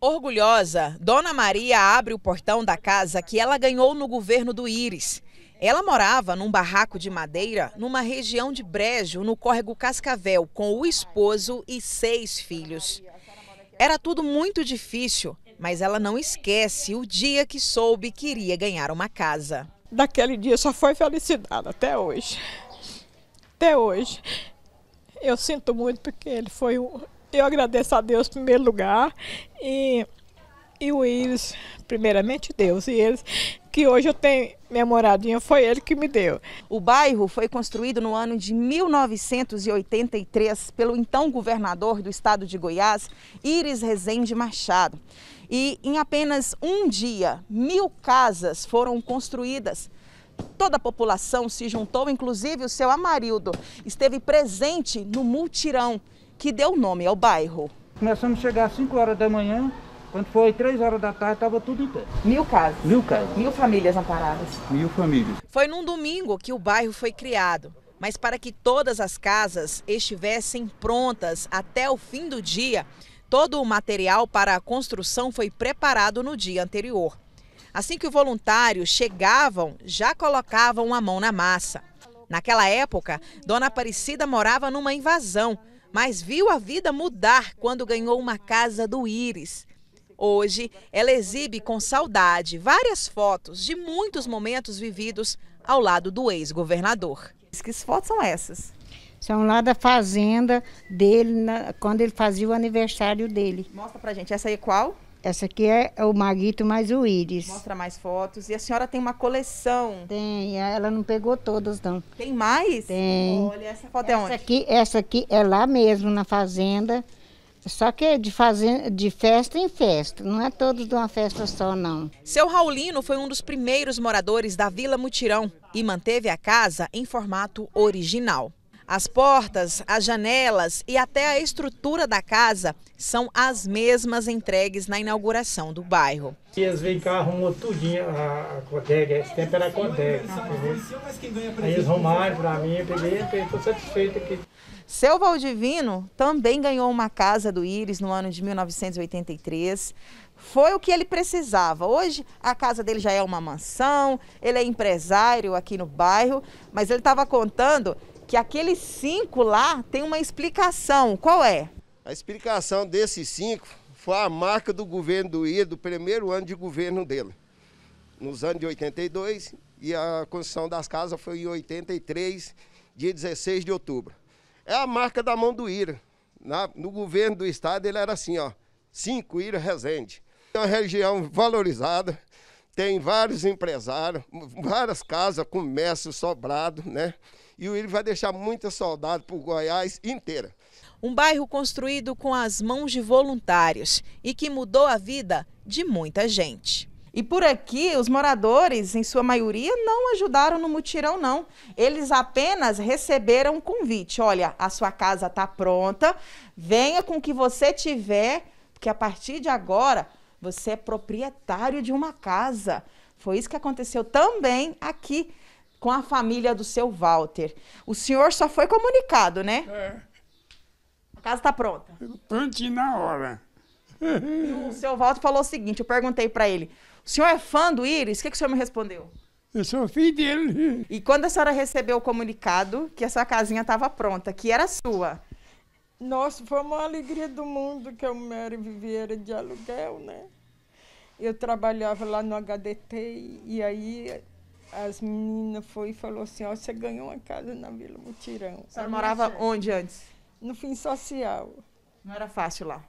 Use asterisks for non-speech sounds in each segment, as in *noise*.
Orgulhosa, Dona Maria abre o portão da casa que ela ganhou no governo do Íris. Ela morava num barraco de madeira numa região de Brejo, no córrego Cascavel, com o esposo e seis filhos. Era tudo muito difícil, mas ela não esquece o dia que soube que iria ganhar uma casa. Daquele dia só foi felicidade até hoje. Até hoje. Eu sinto muito porque ele foi um, eu agradeço a Deus em primeiro lugar e, e o Iris, primeiramente Deus, e eles que hoje eu tenho minha moradinha, foi ele que me deu. O bairro foi construído no ano de 1983 pelo então governador do estado de Goiás, Iris Rezende Machado. E em apenas um dia, mil casas foram construídas toda a população se juntou, inclusive o seu Amarildo, esteve presente no multirão que deu nome ao bairro. Começamos a chegar às 5 horas da manhã, quando foi 3 horas da tarde, estava tudo em pé. Mil casas. Mil casas. Mil famílias amparadas. Mil famílias. Foi num domingo que o bairro foi criado. Mas para que todas as casas estivessem prontas até o fim do dia, todo o material para a construção foi preparado no dia anterior. Assim que os voluntários chegavam, já colocavam a mão na massa. Naquela época, Dona Aparecida morava numa invasão mas viu a vida mudar quando ganhou uma casa do Íris. Hoje, ela exibe com saudade várias fotos de muitos momentos vividos ao lado do ex-governador. Que fotos são essas? São lá da fazenda dele, na, quando ele fazia o aniversário dele. Mostra pra gente, essa aí é qual? Essa aqui é, é o Maguito mais o Íris. Mostra mais fotos. E a senhora tem uma coleção. Tem, ela não pegou todas, não. Tem mais? Tem. Olha, essa foto é essa é onde? Aqui, essa aqui é lá mesmo, na fazenda. Só que é de, fazenda, de festa em festa, não é todos de uma festa só, não. Seu Raulino foi um dos primeiros moradores da Vila Mutirão e manteve a casa em formato original. As portas, as janelas e até a estrutura da casa são as mesmas entregues na inauguração do bairro. E eles vêm cá, arrumou tudinho a Codeg, esse tempo era a Codeg. Aí eles arrumaram para mim, eu peguei, estou satisfeito aqui. Seu Valdivino também ganhou uma casa do Íris no ano de 1983. Foi o que ele precisava. Hoje a casa dele já é uma mansão, ele é empresário aqui no bairro, mas ele estava contando que aqueles cinco lá tem uma explicação. Qual é? A explicação desses cinco foi a marca do governo do Ida, do primeiro ano de governo dele, nos anos de 82, e a construção das casas foi em 83, dia 16 de outubro. É a marca da mão do Ira. Na, no governo do estado ele era assim, ó, cinco Ira Resende. É uma região valorizada, tem vários empresários, várias casas, comércio, sobrado, né? e ele vai deixar muita saudade por Goiás inteira. Um bairro construído com as mãos de voluntários e que mudou a vida de muita gente. E por aqui, os moradores, em sua maioria, não ajudaram no mutirão, não. Eles apenas receberam um convite. Olha, a sua casa está pronta, venha com o que você tiver, porque a partir de agora você é proprietário de uma casa. Foi isso que aconteceu também aqui com a família do seu Walter. O senhor só foi comunicado, né? É. A casa está pronta. Prontinho na hora. *laughs* o seu Walter falou o seguinte: eu perguntei para ele, o senhor é fã do Íris? O que, que o senhor me respondeu? Eu sou filho dele. E quando a senhora recebeu o comunicado que a sua casinha estava pronta, que era sua? Nossa, foi uma alegria do mundo que eu me viver de aluguel, né? Eu trabalhava lá no HDT e aí as meninas foi e falou assim, ó, você ganhou uma casa na Vila Mutirão. Você morava onde antes? No fim social. Não era fácil lá?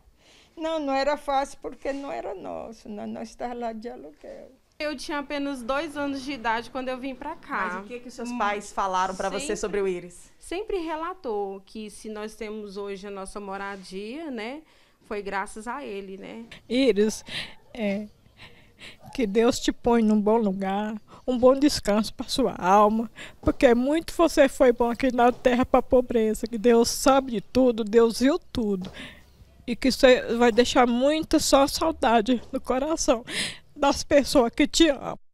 Não, não era fácil porque não era nosso, nós, nós estávamos lá de aluguel. Eu tinha apenas dois anos de idade quando eu vim para cá. Mas o que é que seus hum, pais falaram para você sobre o Íris? Sempre relatou que se nós temos hoje a nossa moradia, né, foi graças a ele, né? Íris, é, que Deus te põe num bom lugar, um bom descanso para sua alma, porque muito você foi bom aqui na terra para a pobreza, que Deus sabe de tudo, Deus viu tudo. E que isso vai deixar muita só saudade no coração das pessoas que te amam.